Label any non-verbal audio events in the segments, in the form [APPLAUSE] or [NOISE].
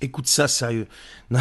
Écoute ça sérieux. [LAUGHS]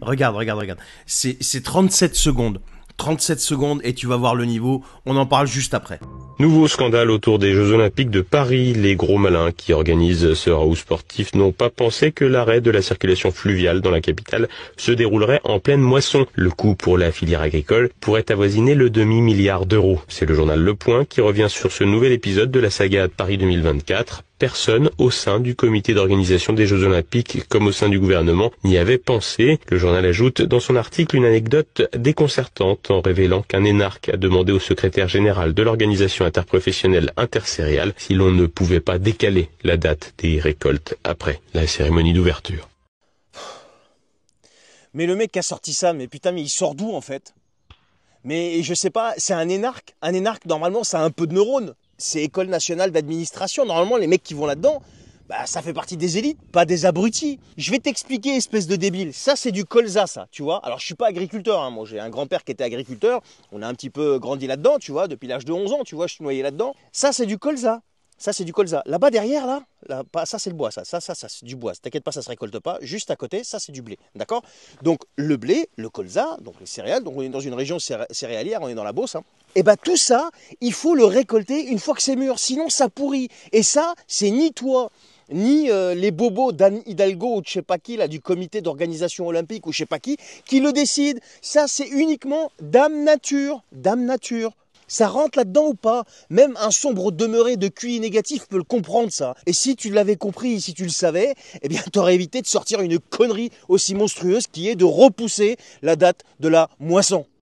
regarde, regarde, regarde. C'est 37 secondes. 37 secondes et tu vas voir le niveau. On en parle juste après. Nouveau scandale autour des Jeux Olympiques de Paris. Les gros malins qui organisent ce raout sportif n'ont pas pensé que l'arrêt de la circulation fluviale dans la capitale se déroulerait en pleine moisson. Le coût pour la filière agricole pourrait avoisiner le demi-milliard d'euros. C'est le journal Le Point qui revient sur ce nouvel épisode de la saga Paris 2024 Personne au sein du comité d'organisation des Jeux Olympiques comme au sein du gouvernement n'y avait pensé. Le journal ajoute dans son article une anecdote déconcertante en révélant qu'un énarque a demandé au secrétaire général de l'organisation interprofessionnelle intersériale si l'on ne pouvait pas décaler la date des récoltes après la cérémonie d'ouverture. Mais le mec qui a sorti ça, mais putain, mais il sort d'où en fait Mais je sais pas, c'est un énarque. Un énarque, normalement, ça a un peu de neurones c'est école nationale d'administration. Normalement, les mecs qui vont là-dedans, bah, ça fait partie des élites, pas des abrutis. Je vais t'expliquer, espèce de débile. Ça, c'est du colza, ça, tu vois. Alors, je suis pas agriculteur, hein. moi, j'ai un grand-père qui était agriculteur. On a un petit peu grandi là-dedans, tu vois, depuis l'âge de 11 ans, tu vois, je suis noyé là-dedans. Ça, c'est du colza. Ça, c'est du colza. Là-bas, derrière, là, ça, c'est le bois, ça. Ça, ça, c'est du bois. T'inquiète pas, ça se récolte pas. Juste à côté, ça, c'est du blé. D'accord Donc, le blé, le colza, donc les céréales, donc on est dans une région céréalière, on est dans la Beauce. Et hein. eh bien, tout ça, il faut le récolter une fois que c'est mûr. Sinon, ça pourrit. Et ça, c'est ni toi, ni euh, les bobos d'Anne Hidalgo ou de je sais pas qui, du comité d'organisation olympique ou je sais pas qui, qui le décident. Ça, c'est uniquement Dame Nature. Dame Nature. Ça rentre là-dedans ou pas Même un sombre demeuré de QI négatif peut le comprendre ça. Et si tu l'avais compris, si tu le savais, eh bien t'aurais évité de sortir une connerie aussi monstrueuse qui est de repousser la date de la moisson.